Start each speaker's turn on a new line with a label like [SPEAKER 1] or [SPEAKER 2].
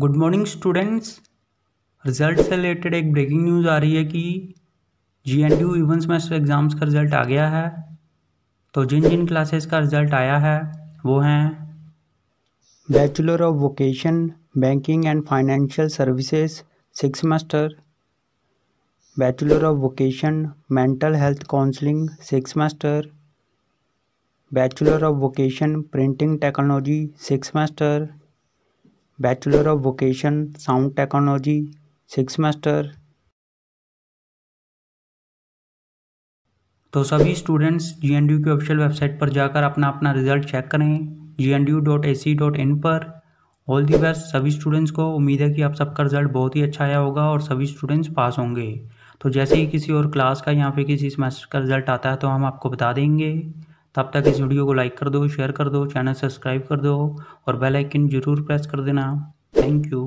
[SPEAKER 1] good morning students result से related एक breaking news आ रही है कि G N D U even semester exams का रिज़ल्ट आ गया है तो जिन जिन क्लासेस का रिज़ल्ट आया है वो हैं bachelor of vocation banking and financial services six semester bachelor of vocation mental health counselling six semester bachelor of vocation printing technology six semester bachelor of vocation sound technology six master तो सभी students G N D की official website पर जाकर अपना अपना result check करें G N D dot A C dot in पर all the best सभी स्टूडेंट्स को उम्मीद है कि आप सबका रिजल्ट बहुत ही अच्छा आया होगा और सभी स्टूडेंट्स पास होंगे तो जैसे ही किसी और क्लास का या फिर किसी सेमेस्टर का रिजल्ट आता है तो हम आपको बता देंगे तब तक इस वीडियो को लाइक कर दो शेयर कर दो चैनल सब्सक्राइब कर दो और बेल आइकन जरूर प्रेस कर देना थैंक यू